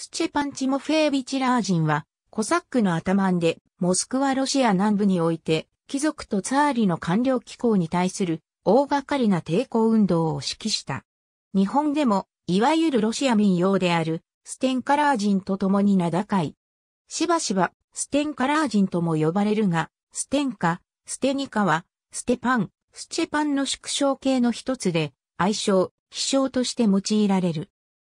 スチェパンチモフェービチラー人は、コサックの頭んで、モスクワロシア南部において、貴族とツァーリの官僚機構に対する大掛かりな抵抗運動を指揮した。日本でも、いわゆるロシア民謡である、ステンカラー人と共に名高い。しばしば、ステンカラー人とも呼ばれるが、ステンカ、ステニカは、ステパン、スチェパンの縮小形の一つで、愛称、飛称として用いられる。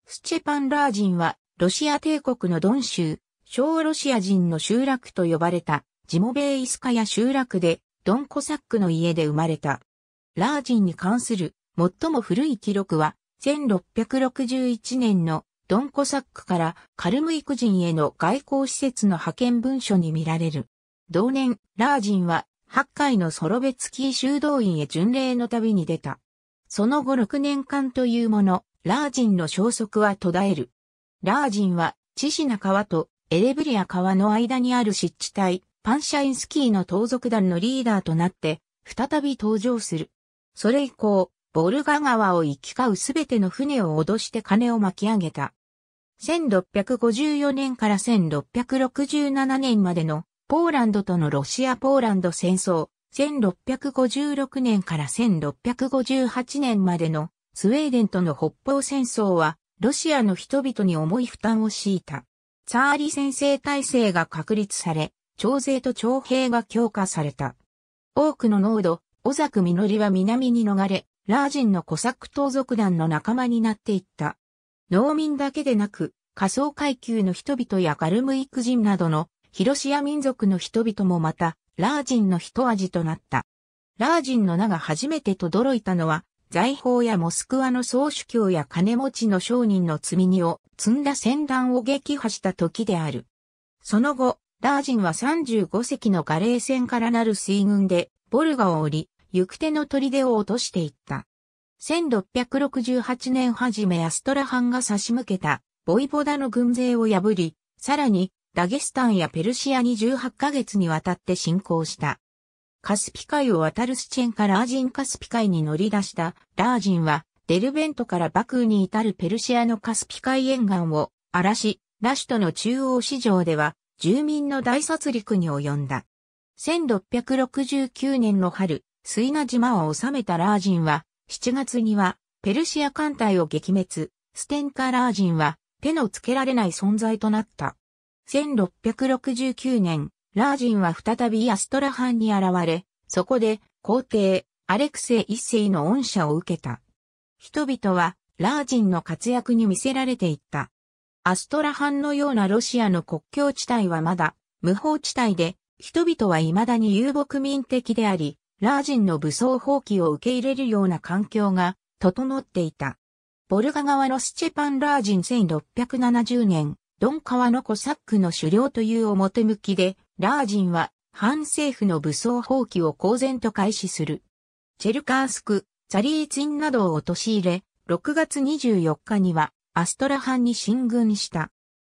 スチェパンラー人はロシア帝国のドン州、小ロシア人の集落と呼ばれた、ジモベイスカヤ集落で、ドンコサックの家で生まれた。ラージンに関する最も古い記録は、1661年のドンコサックからカルムイク人への外交施設の派遣文書に見られる。同年、ラージンは、8回のソロベツキー修道院へ巡礼の旅に出た。その後6年間というもの、ラージンの消息は途絶える。ラージンは、チシナ川とエレブリア川の間にある湿地帯、パンシャインスキーの盗賊団のリーダーとなって、再び登場する。それ以降、ボルガ川を行き交うすべての船を脅して金を巻き上げた。1654年から1667年までのポーランドとのロシア・ポーランド戦争、1656年から1658年までのスウェーデンとの北方戦争はロシアの人々に重い負担を強いた。ツァーリ先生体制が確立され、徴税と徴兵が強化された。多くの濃度、小ノリは南に逃れ、ラージンのコサック盗賊団の仲間になっていった。農民だけでなく、仮想階級の人々やガルムイク人などの、ヒロシア民族の人々もまた、ラージンの一味となった。ラージンの名が初めてといたのは、財宝やモスクワの総主教や金持ちの商人の積み荷を積んだ戦乱を撃破した時である。その後、ラージンは35隻のガレー船からなる水軍で、ボルガを降り、行く手の砦を落としていった。1668年初めアストラハンが差し向けた、ボイボダの軍勢を破り、さらに、ダゲスタンやペルシアに18ヶ月にわたって侵攻した。カスピ海を渡るスチェンからアージンカスピ海に乗り出したラージンは、デルベントからバクーに至るペルシアのカスピ海沿岸を荒らし、ラシュトの中央市場では、住民の大殺戮に及んだ。1669年の春、スイナ島を治めたラージンは、7月には、ペルシア艦隊を撃滅、ステンカラージンは、手のつけられない存在となった。1669年、ラージンは再びアストラハンに現れ、そこで皇帝、アレクセイ一世の恩赦を受けた。人々はラージンの活躍に魅せられていった。アストラハンのようなロシアの国境地帯はまだ無法地帯で、人々は未だに遊牧民的であり、ラージンの武装放棄を受け入れるような環境が整っていた。ボルガ川のスチェパン・ラージン1670年、ドン川のコサックの狩猟という表向きで、ラージンは反政府の武装放棄を公然と開始する。チェルカースク、ザリーツィンなどを陥れ、6月24日にはアストラハンに進軍した。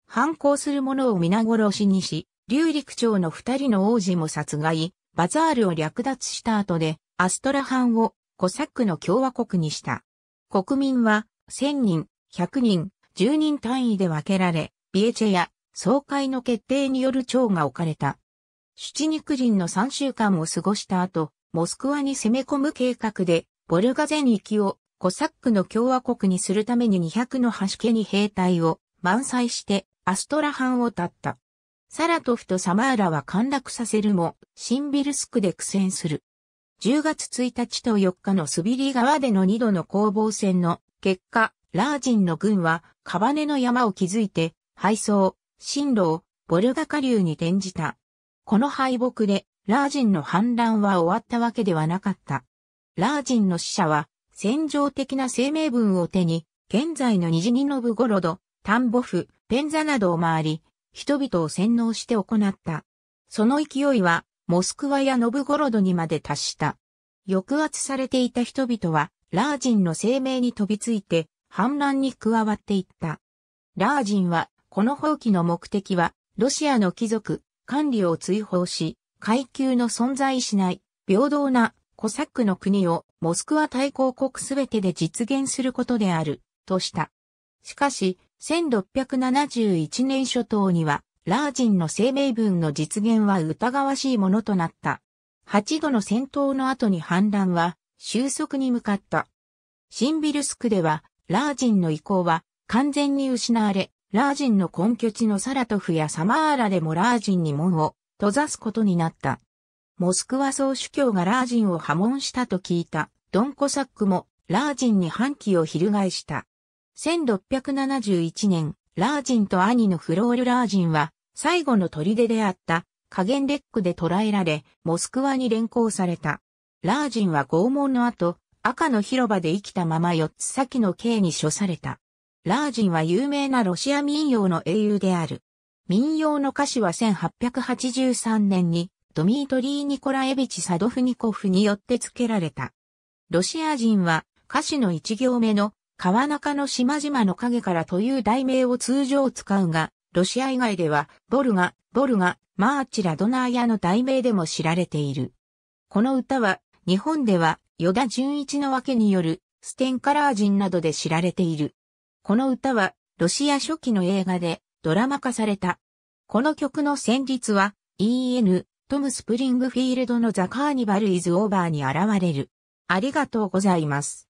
反抗する者を皆殺しにし、劉陸長の二人の王子も殺害、バザールを略奪した後で、アストラハンをコサックの共和国にした。国民は千人、百人、十人単位で分けられ、ビエチェや総会の決定による長が置かれた。シュチニクの3週間を過ごした後、モスクワに攻め込む計画で、ボルガ全域をコサックの共和国にするために200の橋家に兵隊を満載してアストラハンを立った。サラトフとサマーラは陥落させるも、シンビルスクで苦戦する。10月1日と4日のスビリ川での2度の攻防戦の結果、ラージンの軍はカバネの山を築いて、敗走、進路をボルガ下流に転じた。この敗北で、ラージンの反乱は終わったわけではなかった。ラージンの死者は、戦場的な生命分を手に、現在のニジニノブゴロド、タンボフ、ペンザなどを回り、人々を洗脳して行った。その勢いは、モスクワやノブゴロドにまで達した。抑圧されていた人々は、ラージンの生命に飛びついて、反乱に加わっていった。ラージンはこの放棄の目的は、ロシアの貴族、管理を追放し、階級の存在しない、平等な、コサックの国を、モスクワ大公国すべてで実現することである、とした。しかし、1671年初頭には、ラージンの声明文の実現は疑わしいものとなった。8度の戦闘の後に反乱は収束に向かった。シンビルスクでは、ラージンの意向は完全に失われ、ラージンの根拠地のサラトフやサマーラでもラージンに門を閉ざすことになった。モスクワ総主教がラージンを破門したと聞いたドンコサックもラージンに反旗を翻した。1671年、ラージンと兄のフロールラージンは最後の砦であった加減レックで捕らえられ、モスクワに連行された。ラージンは拷問の後、赤の広場で生きたまま4つ先の刑に処された。ラージンは有名なロシア民謡の英雄である。民謡の歌詞は1883年にドミートリー・ニコラエビチ・サドフニコフによって付けられた。ロシア人は歌詞の一行目の川中の島々の影からという題名を通常使うが、ロシア以外ではボルガ、ボルガ、マーチ・ラドナーヤの題名でも知られている。この歌は日本では与田純一の訳によるステンカラー人などで知られている。この歌は、ロシア初期の映画でドラマ化された。この曲の旋律は、E.N. トム・スプリングフィールドのザ・カーニバル・イズ・オーバーに現れる。ありがとうございます。